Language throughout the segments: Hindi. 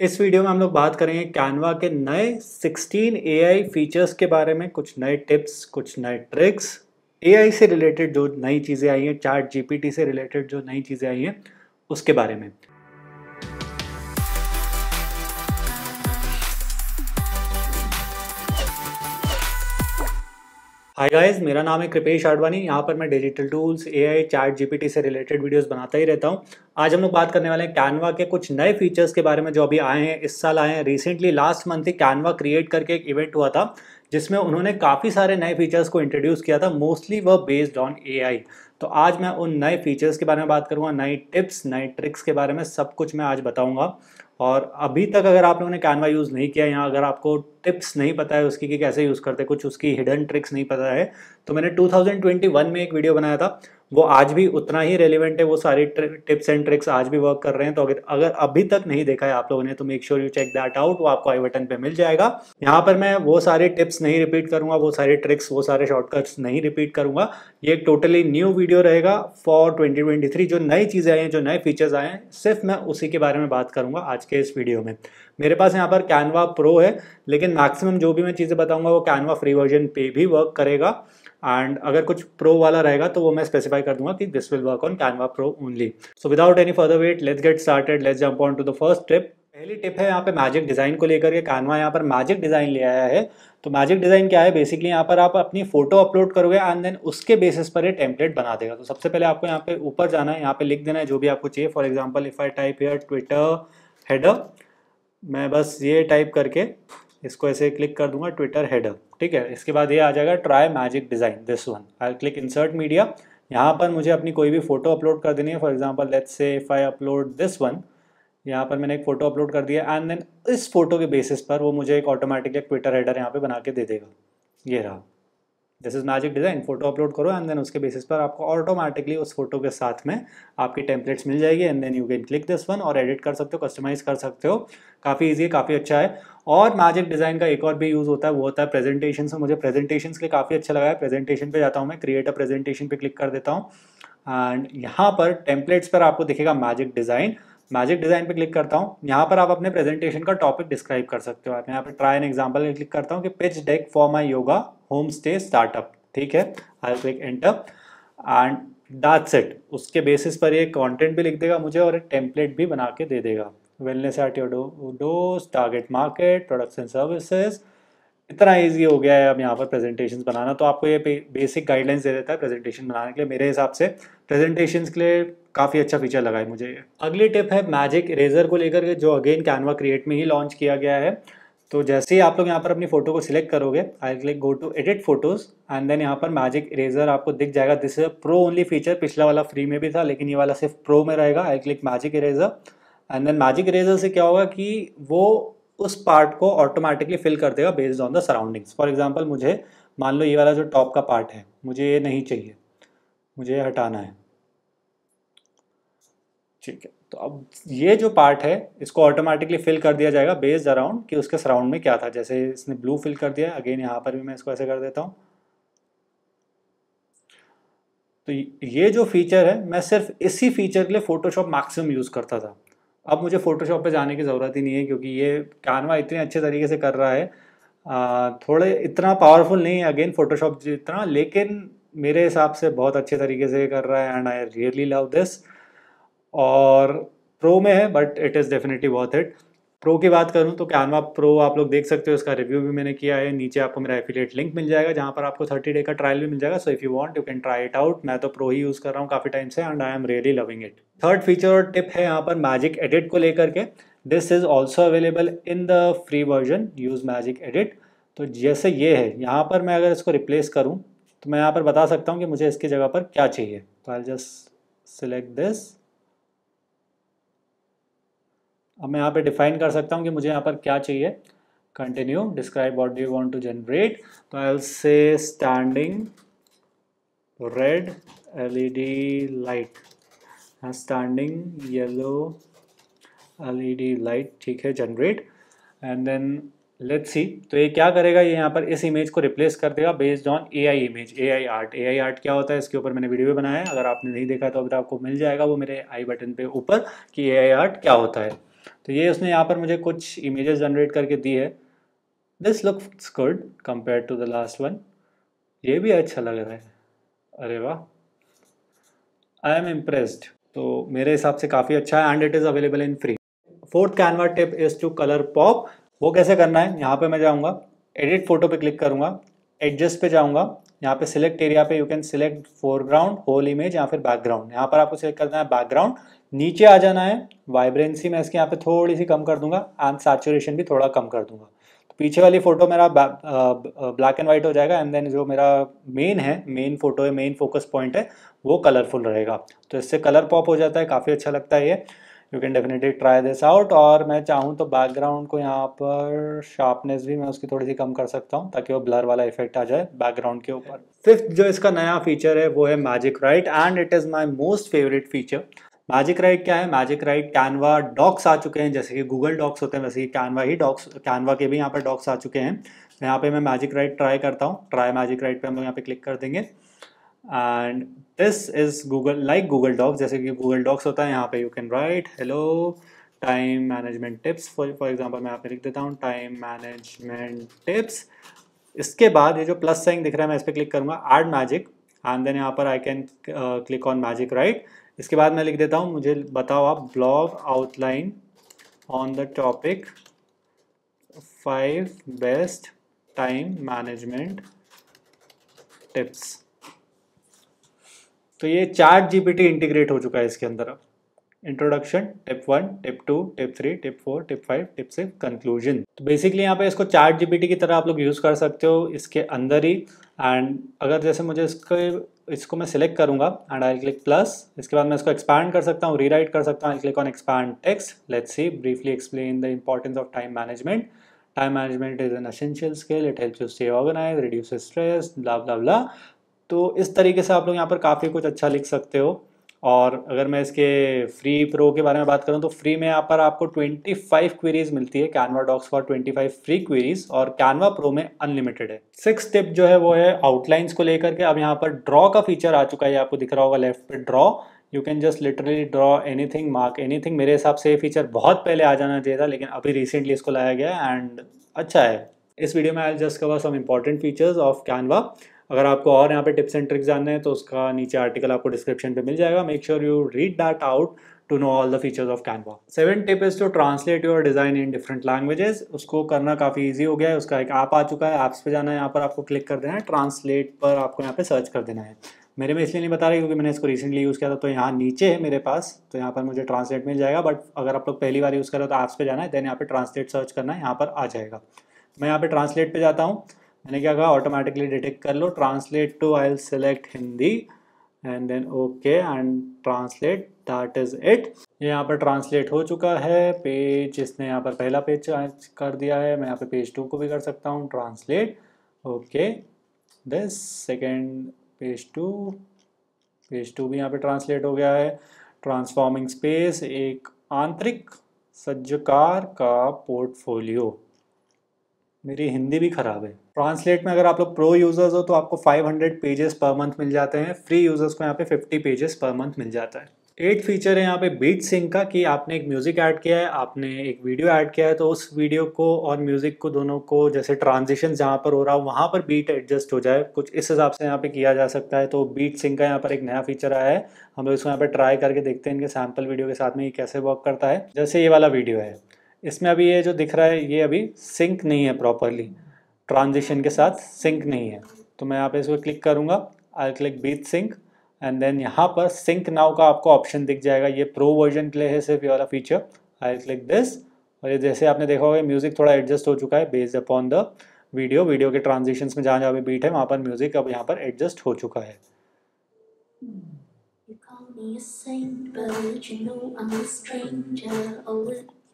इस वीडियो में हम लोग बात करेंगे कैनवा के नए 16 एआई फीचर्स के बारे में कुछ नए टिप्स कुछ नए ट्रिक्स एआई से रिलेटेड जो नई चीज़ें आई हैं चार्ट जीपीटी से रिलेटेड जो नई चीज़ें आई हैं उसके बारे में हाय गाइस मेरा नाम है कृपेश आडवाणी यहाँ पर मैं digital tools AI chat GPT से रिलेटेड वीडियोस बनाता ही रहता हूँ आज हम लोग बात करने वाले हैं कैनवा के कुछ नए फीचर्स के बारे में जो अभी आए हैं इस साल आए हैं रिसेंटली लास्ट मंथ ही कैनवा क्रिएट करके एक इवेंट हुआ था जिसमें उन्होंने काफ़ी सारे नए फीचर्स को इंट्रोड्यूस किया था मोस्टली वह बेस्ड ऑन ए तो आज मैं उन नए फीचर्स के बारे में बात करूँगा नई टिप्स नए ट्रिक्स के बारे में सब कुछ मैं आज बताऊँगा और अभी तक अगर आप लोगों ने कैनवा यूज़ नहीं किया या अगर आपको टिप्स नहीं पता है उसकी कि कैसे यूज़ करते कुछ उसकी हिडन ट्रिक्स नहीं पता है तो मैंने 2021 में एक वीडियो बनाया था वो आज भी उतना ही रेलिवेंट है वो सारी टिप्स एंड ट्रिक्स आज भी वर्क कर रहे हैं तो अगर अगर अभी तक नहीं देखा है आप लोगों ने तो make sure you check that out वो आपको आई बटन पे मिल जाएगा यहाँ पर मैं वो सारे टिप्स नहीं रिपीट करूंगा वो सारे ट्रिक्स वो सारे शॉर्टकट्स नहीं रिपीट करूंगा ये एक टोटली न्यू वीडियो रहेगा फॉर ट्वेंटी जो नई चीज़ें आई हैं जो नए फीचर्स आए हैं सिर्फ मैं उसी के बारे में बात करूंगा आज के इस वीडियो में मेरे पास यहाँ पर कैनवा प्रो है लेकिन मैक्सिमम जो भी मैं चीज़ें बताऊंगा वो कैनवा फ्री वर्जन पे भी वर्क करेगा एंड अगर कुछ प्रो वाला रहेगा तो वो मैं स्पेसिफाई कर दूंगा कि this will work on Canva pro only so without any further wait let's get started let's jump on to the first trip पहली टिप है यहाँ पे मैजिक डिज़ाइन को लेकर के कानवा यहाँ पर मैजिक डिज़ाइन ले आया है तो मैजिक डिज़ाइन क्या है बेसिकली यहाँ पर आप अपनी फोटो अपलोड करोगे एंड देन उसके बेसिस पर ये टेम्पलेट बना देगा तो सबसे पहले आपको यहाँ पे ऊपर जाना है यहाँ पे लिख देना है जो भी आपको चाहिए for example if I type hair Twitter header मैं बस ये टाइप करके इसको ऐसे क्लिक कर दूंगा ट्विटर हेडर ठीक है इसके बाद ये आ जाएगा try magic design this one I click insert media यहाँ पर मुझे अपनी कोई भी फ़ोटो अपलोड कर देनी है for example let's say if I upload this one यहाँ पर मैंने एक फ़ोटो अपलोड कर दिया एंड देन इस फोटो के बेसिस पर वो मुझे एक ऑटोमेटिक एक ट्विटर हेडर यहाँ पे बना के दे देगा ये रहा this is magic design photo upload करो एंड देन उसके बेसिस पर आपको ऑटोमेटिकली उस फोटो के साथ में आपकी टेम्पलेट्स मिल जाएगी and then you can click this one और एडिट कर सकते हो कस्टमाइज कर सकते हो काफ़ी ईजी काफ़ी अच्छा है और मैजिक डिज़ाइन का एक और भी यूज़ होता है वो होता है प्रेजेंटेशन से मुझे प्रेजेंटेशन के लिए काफ़ी अच्छा लगा है प्रेजेंटेशन पे जाता हूँ मैं क्रिएट अ प्रेजेंटेशन पे क्लिक कर देता हूँ एंड यहाँ पर टेम्पलेट्स पर आपको दिखेगा मैजिक डिज़ाइन मैजिक डिज़ाइन पे क्लिक करता हूँ यहाँ पर आप अपने प्रेजेंटेशन का टॉपिक डिस्क्राइब कर सकते हो आप यहाँ पर ट्राई एन एग्जाम्पल क्लिक करता हूँ कि pitch deck for my yoga home stay startup ठीक है I click enter and that's it उसके बेसिस पर ये कंटेंट भी लिख देगा मुझे और एक टेम्पलेट भी बना के दे देगा wellness at your dose target market products and services इतना ईजी हो गया है अब यहाँ पर प्रेजेंटेशन बनाना तो आपको ये बेसिक गाइडलाइंस दे देता है प्रेजेंटेशन बनाने के लिए मेरे हिसाब से प्रेजेंटेशन के लिए काफ़ी अच्छा फीचर लगा है मुझे अगली टिप है मैजिक इरेजर को लेकर जो अगेन कैनवा क्रिएट में ही लॉन्च किया गया है तो जैसे ही आप लोग यहाँ पर अपनी फोटो को सिलेक्ट करोगे I click go to edit photos and then यहाँ पर मैजिक इरेजर आपको दिख जाएगा this is pro only feature पिछला वाला फ्री में भी था लेकिन ये वाला सिर्फ प्रो में रहेगा I click magic eraser and then magic eraser से क्या होगा कि वो उस पार्ट को ऑटोमेटिकली फिल कर देगा based on the surroundings for example मुझे मान लो ये वाला जो टॉप का पार्ट है मुझे ये नहीं चाहिए मुझे हटाना है ठीक है तो अब ये जो पार्ट है इसको ऑटोमेटिकली फिल कर दिया जाएगा बेस्ड अराउंड कि उसके सराउंड में क्या था जैसे इसने ब्लू फिल कर दिया अगेन यहाँ पर भी मैं इसको ऐसे कर देता हूँ तो ये जो फीचर है मैं सिर्फ इसी फीचर के लिए फ़ोटोशॉप मैक्सिमम यूज़ करता था अब मुझे फोटोशॉप पे जाने की ज़रूरत ही नहीं है क्योंकि ये कानवा इतने अच्छे तरीके से कर रहा है थोड़े इतना पावरफुल नहीं है अगेन फोटोशॉप जितना लेकिन मेरे हिसाब से बहुत अच्छे तरीके से कर रहा है and I really love this और प्रो में है but it is definitely worth it pro की बात करूँ तो कैनवा प्रो आप लोग देख सकते हो उसका रिव्यू भी मैंने किया है नीचे आपको मेरा एफिलेट लिंक मिल जाएगा जहाँ पर आपको थर्टी डे का ट्रायल भी मिल जाएगा so if you want you can try it out मैं तो प्रो ही यूज़ कर रहा हूँ काफ़ी टाइम से and I am really loving it third feature और टिप है यहाँ पर मैजिक एडिट को लेकर के this is also available in the free version use magic edit तो जैसे ये है यहाँ पर मैं अगर इसको रिप्लेस करूँ तो मैं यहाँ पर बता सकता हूँ कि मुझे इसकी जगह पर क्या चाहिए तो आई जस्ट सिलेक्ट दिस अब मैं यहाँ पे डिफाइन कर सकता हूँ कि मुझे यहाँ पर क्या चाहिए continue describe what you want to generate तो I say standing red L E D light standing yellow L E D light ठीक है generate and then let see तो ये क्या करेगा ये यहाँ पर इस इमेज को रिप्लेस कर देगा based on A I image A I art A I art क्या होता है इसके ऊपर मैंने वीडियो भी बनाया है अगर आपने नहीं देखा तो अभी तो आपको मिल जाएगा वो मेरे आई बटन पे ऊपर कि ए आई आर्ट क्या होता है तो ये उसने यहाँ पर मुझे कुछ इमेजेस जनरेट करके दी है this look good compare to the last one ये भी अच्छा लग रहा है अरे वाह आई एम इम्प्रेस्ड तो मेरे हिसाब से काफ़ी अच्छा है and it is available in free fourth Canva tip is to colour pop वो कैसे करना है यहाँ पे मैं जाऊँगा एडिट फोटो पे क्लिक करूँगा एडजस्ट पे जाऊँगा यहाँ पे सिलेक्ट एरिया पे you can select foreground whole image या फिर बैकग्राउंड यहाँ पर आपको सिलेक्ट करना है बैकग्राउंड नीचे आ जाना है वाइब्रेंसी मैं इसके यहाँ पे थोड़ी सी कम कर दूंगा एंड सैचुरेशन भी थोड़ा कम कर दूंगा तो पीछे वाली फ़ोटो मेरा ब्लैक एंड वाइट हो जाएगा एंड देन जो मेरा मेन है मेन फ़ोटो है मेन फोकस पॉइंट है वो कलरफुल रहेगा तो इससे कलर पॉप हो जाता है काफ़ी अच्छा लगता है ये you can definitely try this out और मैं चाहूँ तो बैकग्राउंड को यहाँ पर शार्पनेस भी मैं उसकी थोड़ी सी कम कर सकता हूँ ताकि वो ब्लर वाला इफेक्ट आ जाए बैकग्राउंड के ऊपर फिफ्थ जो इसका नया फीचर है वो है magic write and it is my most favourite feature magic write क्या है मैजिक राइट कैनवा डॉक्स आ चुके हैं जैसे कि गूगल डॉक्स होते हैं वैसे ही कैनवा ही डॉक्स कैनवा के भी यहाँ पर डॉक्स आ चुके हैं तो यहाँ पे मैं मैजिक राइट ट्राई करता हूँ ट्राई मैजिक राइट पे हम लोग यहाँ पे क्लिक कर देंगे and this is Google like Google docs जैसे कि गूगल डॉक्स होता है यहाँ पे you can write hello time management tips for for example मैं यहाँ पे लिख देता हूँ टाइम मैनेजमेंट टिप्स इसके बाद ये जो प्लस साइन दिख रहा है मैं इस पर क्लिक करूंगा एड मैजिक एंड देन यहाँ पर I can click on magic write इसके बाद मैं लिख देता हूँ मुझे बताओ आप blog outline on the topic five best time management tips तो ये चार्ट जीपीटी इंटीग्रेट हो चुका है इसके अंदर अब introduction tip one tip two tip three tip four tip five tip six conclusion तो बेसिकली यहाँ पे इसको चार्ट जीपीटी की तरह आप लोग यूज़ कर सकते हो इसके अंदर ही एंड अगर जैसे मुझे इसके इसको मैं सिलेक्ट करूंगा एंड आई क्लिक प्लस इसके बाद मैं इसको एक्सपैंड कर सकता हूँ रीराइट कर सकता हूँ I click on expand text let's see briefly explain the importance of time management time management is an essential skill it help you stay organise reduce stress blah blah blah तो इस तरीके से आप लोग यहाँ पर काफ़ी कुछ अच्छा लिख सकते हो और अगर मैं इसके फ्री प्रो के बारे में बात करूँ तो फ्री में यहाँ पर आपको 25 क्वेरीज मिलती है Canva docs for 25 free queries और कैनवा प्रो में अनलिमिटेड है सिक्स टिप जो है वो है आउटलाइंस को लेकर के अब यहाँ पर ड्रॉ का फीचर आ चुका है आपको दिख रहा होगा लेफ्ट पे draw you can just literally draw anything mark anything मेरे हिसाब से ये फीचर बहुत पहले आ जाना चाहिए था लेकिन अभी रिसेंटली इसको लाया गया एंड अच्छा है इस वीडियो में I just cover some important features of Canva अगर आपको और यहाँ पे टिप्स एंड ट्रिक्स जानने हैं तो उसका नीचे आर्टिकल आपको डिस्क्रिप्शन पे मिल जाएगा make sure you read that out to know all the features of Canva seven tip is to translate your design in different languages उसको करना काफ़ी ईजी हो गया है उसका एक ऐप आ चुका है ऐप्स पे जाना है यहाँ पर आपको क्लिक कर देना है ट्रांसलेट पर आपको यहाँ पे सर्च कर देना है मेरे में इसलिए नहीं बता रहा क्योंकि मैंने इसको रिसेंटली यूज़ किया था तो यहाँ नीचे है मेरे पास तो यहाँ पर मुझे ट्रांसलेट मिल जाएगा बट अगर आप लोग पहली बार यूज़ कर हो तो ऐप्स पे जाना है देन यहाँ पे ट्रांसलेट सर्च करना है यहाँ पर आ जाएगा मैं यहाँ पे ट्रांसलेट पे जाता हूँ मैंने क्या कहा ऑटोमेटिकली डिटेक्ट कर लो translate to I will select Hindi and then okay and translate that is it ये यहाँ पर ट्रांसलेट हो चुका है पेज इसने यहाँ पर पहला पेज कर दिया है मैं यहाँ पर पेज टू को भी कर सकता हूँ translate okay this second page two page two भी यहाँ पर ट्रांसलेट हो गया है ट्रांसफॉर्मिंग स्पेस एक आंतरिक सज्जकार का पोर्टफोलियो मेरी हिंदी भी खराब है ट्रांसलेट में अगर आप लोग प्रो यूज़र्स हो तो आपको 500 पेजेस पर मंथ मिल जाते हैं फ्री यूज़र्स को यहाँ पे 50 पेजेस पर मंथ मिल जाता है एट फीचर है यहाँ पे बीट सिंक का कि आपने एक म्यूज़िक ऐड किया है आपने एक वीडियो ऐड किया है तो उस वीडियो को और म्यूज़िक को दोनों को जैसे ट्रांजिशन जहाँ पर हो रहा हो वहाँ पर बीट एडजस्ट हो जाए कुछ इस हिसाब से यहाँ पे किया जा सकता है तो बीट सिंह का यहाँ पर एक नया फीचर आया है हम लोग इसको यहाँ पर ट्राई करके देखते हैं इनके सैम्पल वीडियो के साथ में ये कैसे वर्क करता है जैसे ये वाला वीडियो है इसमें अभी ये जो दिख रहा है ये अभी सिंक नहीं है प्रॉपरली ट्रांजिशन के साथ सिंक नहीं है तो मैं यहाँ पे इसको क्लिक करूँगा I click beat sync and then यहाँ पर सिंक नाउ का आपको ऑप्शन दिख जाएगा ये प्रो वर्जन के लिए है सिर्फ ये वाला फीचर आई क्लिक दिस और ये जैसे आपने देखा होगा म्यूज़िक थोड़ा एडजस्ट हो चुका है based upon the video video के ट्रांजेक्शन में जहाँ जहाँ बीट है वहाँ पर म्यूज़िक अब यहाँ पर एडजस्ट हो चुका है You call me a saint, but you know I'm a stranger. Oh,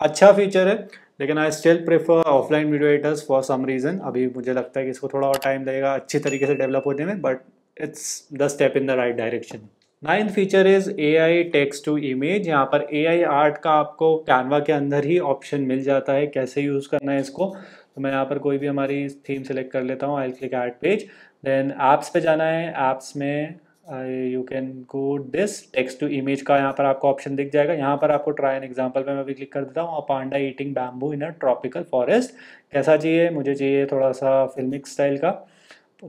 अच्छा फीचर है लेकिन I still prefer offline video editors for some reason अभी मुझे लगता है कि इसको थोड़ा और टाइम लगेगा अच्छी तरीके से डेवलप होने में but it's the step in the right direction ninth feature is AI text to image यहाँ पर ए आई आर्ट का आपको कैनवा के अंदर ही ऑप्शन मिल जाता है कैसे यूज़ करना है इसको तो मैं यहाँ पर कोई भी हमारी थीम सेलेक्ट कर लेता हूँ I click art page then apps पे जाना है ऐप्स में you can go this text to image का यहाँ पर आपको ऑप्शन दिख जाएगा यहाँ पर आपको ट्राई एन एग्जाम्पल पर मैं भी क्लिक कर देता हूँ panda eating bamboo in a tropical forest कैसा चाहिए मुझे चाहिए थोड़ा सा फिल्मिक स्टाइल का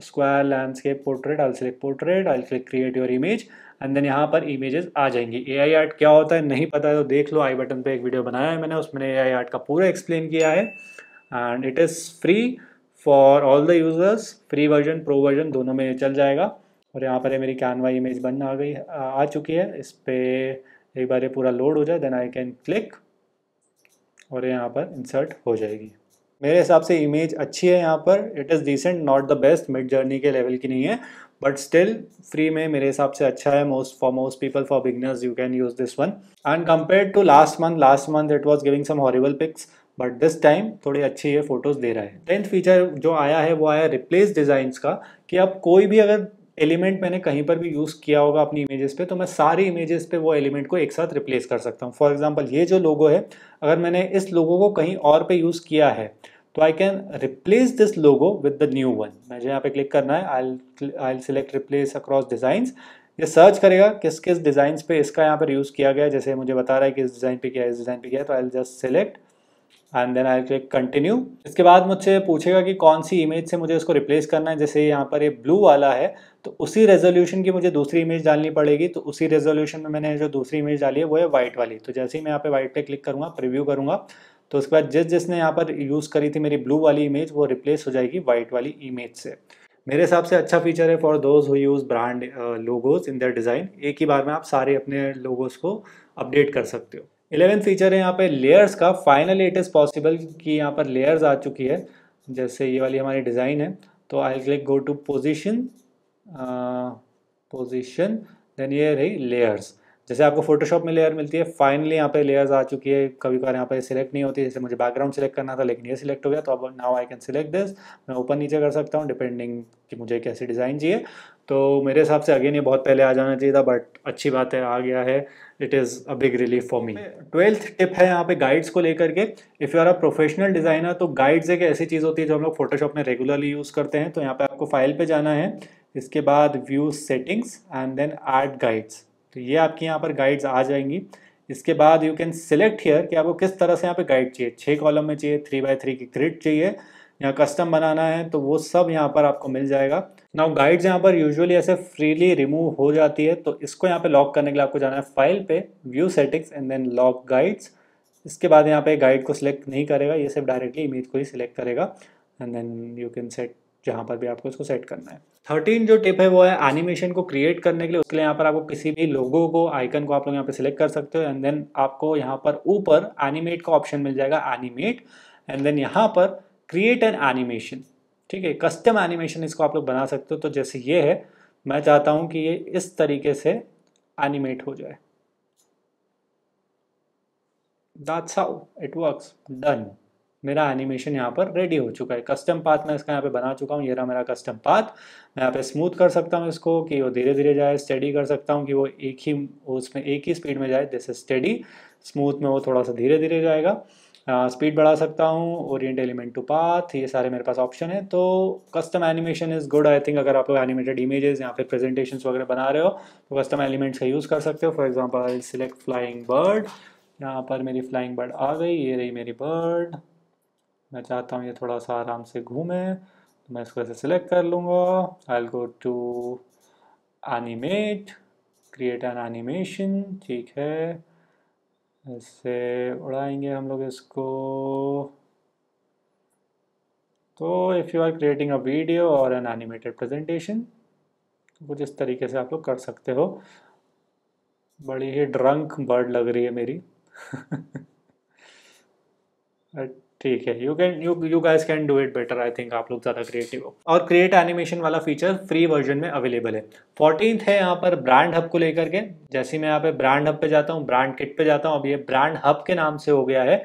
square landscape portrait I select portrait I click create your image and then यहाँ पर इमेजेस आ जाएंगी ए आई आर्ट क्या होता है नहीं पता है तो देख लो आई बटन पे एक वीडियो बनाया है मैंने उसमें ए आई आर्ट का पूरा एक्सप्लेन किया है and it is free for all the users free version pro version दोनों में चल जाएगा और यहाँ पर मेरी कैनवा इमेज बन आ गई आ चुकी है इस पर एक बार ये पूरा लोड हो जाए देन आई कैन क्लिक और यहाँ पर इंसर्ट हो जाएगी मेरे हिसाब से इमेज अच्छी है यहाँ पर it is decent not the best Midjourney के लेवल की नहीं है बट स्टिल फ्री में मेरे हिसाब से अच्छा है most for most people for beginners you can use this one and compare to last month last month it was giving some horrible pics but this time थोड़ी अच्छी है फोटोज़ दे रहा है टेंथ फीचर जो आया है वो आया रिप्लेस डिज़ाइन का कि अब कोई भी अगर एलिमेंट मैंने कहीं पर भी यूज़ किया होगा अपनी इमेजेस पे तो मैं सारी इमेजेस पे वो एलिमेंट को एक साथ रिप्लेस कर सकता हूँ फॉर एग्जांपल ये जो लोगो है अगर मैंने इस लोगो को कहीं और पे यूज़ किया है तो I can replace this logo with the new one मुझे यहाँ पे क्लिक करना है I I select replace across designs ये सर्च करेगा किस किस डिज़ाइंस पे इसका यहाँ पर यूज़ किया गया जैसे मुझे बता रहा है कि इस डिज़ाइन पे किया इस डिज़ाइन पे किया तो I just select and then I click continue इसके बाद मुझसे पूछेगा कि कौन सी इमेज से मुझे उसको रिप्लेस करना है जैसे यहाँ पर ये ब्लू वाला है तो उसी रेजोल्यूशन की मुझे दूसरी इमेज डालनी पड़ेगी तो उसी रेजोल्यूशन में मैंने जो दूसरी इमेज डाली है वो है वाइट वाली तो जैसे ही मैं यहाँ पे वाइट पे क्लिक करूँगा प्रिव्यू करूँगा तो उसके बाद जिस जिसने यहाँ पर यूज़ करी थी मेरी ब्लू वाली इमेज वो रिप्लेस हो जाएगी वाइट वाली इमेज से मेरे हिसाब से अच्छा फीचर है for those who use brand logos in their design एक ही बार में आप सारे अपने लोगोज़ को अपडेट कर सकते हो इलेवन फीचर है यहाँ पे लेयर्स का फाइनली इट इज़ पॉसिबल कि यहाँ पर लेयर्स आ चुकी है जैसे ये वाली हमारी डिज़ाइन है तो I click go to position position then ये रही लेयर्स जैसे आपको फोटोशॉप में लेयर मिलती है फाइनली यहाँ पे लेयर्स आ चुकी है कभी कभार यहाँ पे सिलेक्ट नहीं होती जैसे मुझे बैकग्राउंड सिलेक्ट करना था लेकिन ये सिलेक्ट हो गया तो अब now I can select this मैं ऊपर नीचे कर सकता हूँ डिपेंडिंग कि मुझे कैसी डिज़ाइन चाहिए तो मेरे हिसाब से अगेन ये बहुत पहले आ जाना चाहिए था बट अच्छी बात है आ गया है it is a big relief for me twelfth tip है यहाँ पे गाइड्स को लेकर के if you are a professional designer तो गाइड्स एक ऐसी चीज़ होती है जो हम लोग फोटोशॉप में रेगुलरली यूज़ करते हैं तो यहाँ पे आपको फाइल पे जाना है इसके बाद view settings and then add guides तो ये आपकी यहाँ पर गाइड्स आ जाएंगी इसके बाद यू कैन सिलेक्ट हेयर कि आपको किस तरह से यहाँ पे गाइड चाहिए छः कॉलम में चाहिए थ्री बाय थ्री की ग्रिड चाहिए या कस्टम बनाना है तो वो सब यहाँ पर आपको मिल जाएगा नाउ गाइड्स यहाँ पर यूजुअली ऐसे फ्रीली रिमूव हो जाती है तो इसको यहाँ पे लॉक करने के लिए आपको जाना है फाइल पे view settings and then lock guides इसके बाद यहाँ पे गाइड को सिलेक्ट नहीं करेगा ये सिर्फ डायरेक्टली इमेज को ही सिलेक्ट करेगा and then you can set जहाँ पर भी आपको इसको सेट करना है थर्टीन जो टिप है वो है एनिमेशन को क्रिएट करने के लिए उसके लिए यहाँ पर आपको किसी भी लोगो को आइकन को आप लोग यहाँ पे सिलेक्ट कर सकते हो एंड देन आपको यहाँ पर ऊपर एनिमेट का ऑप्शन मिल जाएगा एनिमेट एंड देन यहाँ पर क्रिएट एन एनिमेशन ठीक है कस्टम एनिमेशन इसको आप लोग बना सकते हो तो जैसे ये है मैं चाहता हूं कि ये इस तरीके से एनिमेट हो जाए that's how it works done मेरा एनिमेशन यहाँ पर रेडी हो चुका है कस्टम पाथ मैं इसका यहाँ पे बना चुका हूँ ये रहा मेरा कस्टम पाथ मैं यहाँ पे स्मूथ कर सकता हूँ इसको कि वो धीरे धीरे जाए स्टडी कर सकता हूँ कि वो एक ही उसमें एक ही स्पीड में जाए जैसे स्टडी स्मूथ में वो थोड़ा सा धीरे धीरे जाएगा स्पीड बढ़ा सकता हूँ ओरिएंट एलिमेंट टू पाथ ये सारे मेरे पास ऑप्शन है तो custom animation is good I think अगर आप लोग एनिमेटेड इमेजेस या फिर प्रेजेंटेशन वगैरह बना रहे हो तो कस्टम एलिमेंट्स का यूज़ कर सकते हो for example I select flying bird यहाँ पर मेरी फ्लाइंग बर्ड आ गई ये रही मेरी बर्ड मैं चाहता हूँ ये थोड़ा सा आराम से घूमे तो मैं इसको ऐसे सिलेक्ट कर लूँगा I go to animate create an animation ठीक है ऐसे उड़ाएंगे हम लोग इसको तो if you are creating a video और एन एनिमेटेड प्रेजेंटेशन कुछ इस तरीके से आप लोग कर सकते हो बड़ी ही ड्रंक बर्ड लग रही है मेरी बट ठीक है you can you you guys can do it better I think आप लोग ज़्यादा क्रिएटिव हो और क्रिएट एनिमेशन वाला फीचर फ्री वर्जन में अवेलेबल है फोर्टीनथ है यहाँ पर ब्रांड हब को लेकर के जैसे मैं यहाँ पे ब्रांड हब पे जाता हूँ ब्रांड किट पे जाता हूँ अब ये ब्रांड हब के नाम से हो गया है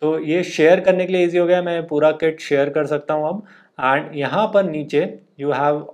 तो ये शेयर करने के लिए ईजी हो गया मैं पूरा किट शेयर कर सकता हूँ अब एंड यहाँ पर नीचे you have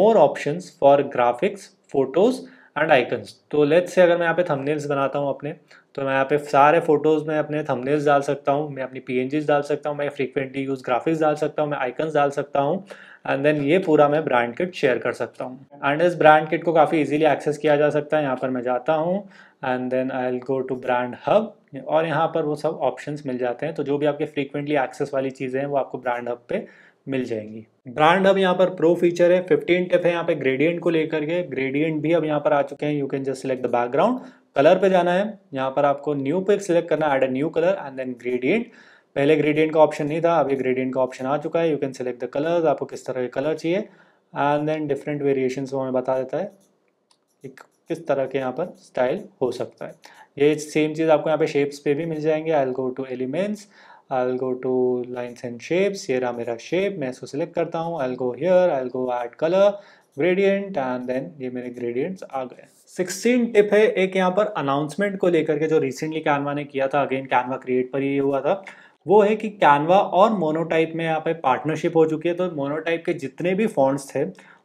more option for graphics photos and icons तो लेट्स से अगर मैं यहाँ पे थंबनेल्स बनाता हूँ अपने तो मैं यहाँ पे सारे फोटोज़ में अपने थंबनेल्स डाल सकता हूँ मैं अपनी पी डाल सकता हूँ मैं फ्रीक्वेंटली यूज ग्राफिक्स डाल सकता हूँ मैं आइकन्स डाल सकता हूँ एंड देन ये पूरा मैं ब्रांड किट शेयर कर सकता हूँ एंड इस ब्रांड किट को काफ़ी इजीली एक्सेस किया जा सकता है यहाँ पर मैं जाता हूँ and then I will go to brand hub और यहाँ पर वो सब ऑप्शंस मिल जाते हैं तो जो भी आपके फ्रीक्वेंटली एक्सेस वाली चीज़ें हैं वो आपको ब्रांड हब पे मिल जाएंगी ब्रांड अब यहाँ पर प्रो फीचर है फिफ्टीन टिप है यहाँ पे ग्रेडियंट को लेकर के ग्रेडियंट भी अब यहाँ पर आ चुके हैं you can just select the background colour पे जाना है यहाँ पर आपको न्यू पे सिलेक्ट करना add a new colour and then gradient पहले ग्रेडियंट का ऑप्शन नहीं था अभी ग्रेडियंट का ऑप्शन आ चुका है you can select the colour आपको किस तरह के कलर चाहिए एंड देन डिफरेंट वेरिएशन वो हमें बता देता है कि किस तरह के यहाँ पर स्टाइल हो सकता है ये सेम चीज़ आपको यहाँ पे शेप्स पे भी मिल जाएंगे I go to elements go to lines and shapes ये रहा मेरा शेप मैं इसको सिलेक्ट करता हूँ. Go here I'll go add colour gradient and then ये मेरे ग्रेडियंट्स आ गए. सिक्सटीन टिप है एक यहाँ पर अनाउंसमेंट को लेकर के जो रिसेंटली कैनवा ने किया था अगेन कैनवा क्रिएट पर ही हुआ था वो है कि कैनवा और मोनोटाइप में यहाँ पे पार्टनरशिप हो चुकी है तो मोनोटाइप के जितने भी फॉन्ट्स थे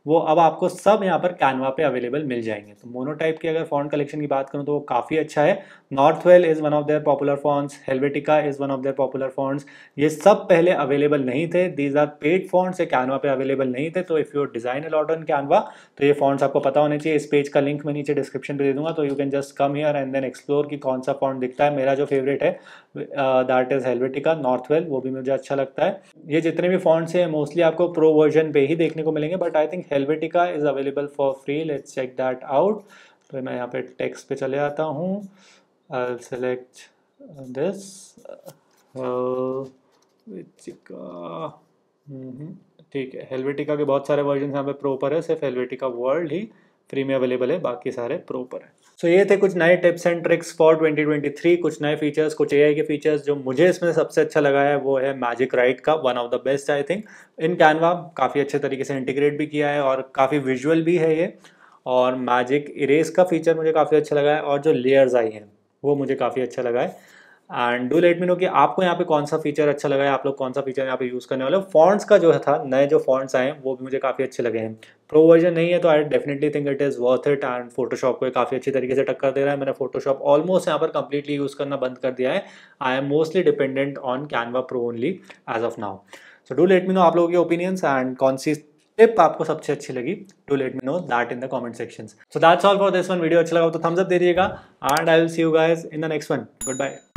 वो अब आपको सब यहाँ पर कैनवा पे अवेलेबल मिल जाएंगे तो मोनोटाइप के अगर फॉन्ट कलेक्शन की बात करूँ तो वो काफ़ी अच्छा है Northwell is one of their popular fonts Helvetica is one of their popular fonts ये सब पहले अवेलेबल नहीं थे दीज आर पेड फॉन्ट्स ये कैनवा पे अवेलेबल नहीं थे तो if you design a lot on Canva तो ये फॉन्ट्स आपको पता होने चाहिए इस पेज का लिंक मैं नीचे डिस्क्रिप्शन पे दे दूंगा तो you can just come here and then explore कि कौन सा फॉन्ट दिखता है मेरा जो फेवरेट है that uh, is Helvetica Northwell वो भी मुझे अच्छा लगता है ये जितने भी फॉन्ट्स हैं मोस्टली आपको प्रो वर्जन पे ही देखने को मिलेंगे but I think Helvetica is available for free let's check that out तो मैं यहाँ पे टेक्स्ट पे चले आता हूँ I'll select uh, this mm-hmm. ठीक है हेलवेटिका के बहुत सारे वर्जन यहाँ पे प्रॉपर है सिर्फ हेलवेटिका वर्ल्ड ही फ्री में अवेलेबल है बाकी सारे प्रोपर है सो so, ये थे कुछ नए टिप्स एंड ट्रिक्स फॉर 2023 कुछ नए फीचर्स कुछ एआई के फीचर्स जो मुझे इसमें सबसे अच्छा लगा है वो है मैजिक राइट का one of the best I think in Canva काफ़ी अच्छे तरीके से इंटीग्रेट भी किया है और काफ़ी विजुअल भी है ये और मैजिक इरेज का फीचर मुझे काफ़ी अच्छा लगा है और जो लेयर्स आई हैं वो मुझे काफ़ी अच्छा लगा है and do let me know कि आपको यहाँ पे कौन सा फीचर अच्छा लगा है आप लोग कौन सा फीचर यहाँ पे यूज़ करने वाले हो फॉन्ट्स का जो था नए जो फॉन्ट्स आए हैं वो भी मुझे काफ़ी अच्छे लगे हैं प्रो वर्जन नहीं है तो I definitely think it is worth it and Photoshop को काफ़ी अच्छी तरीके से टक्कर दे रहा है मैंने फोटोशॉप ऑलमोस्ट यहाँ पर कंप्लीटली यूज़ करना बंद कर दिया है I am mostly dependent on Canva pro only as of now so do let me know आप लोगों के ओपिनियंस एंड कौन सी टिप आपको सबसे अच्छी लगी to let me know that in the comment section so that's all for this one video अच्छा लगा तो थम्स दे दिएगा and I will see you guys in the next one good bye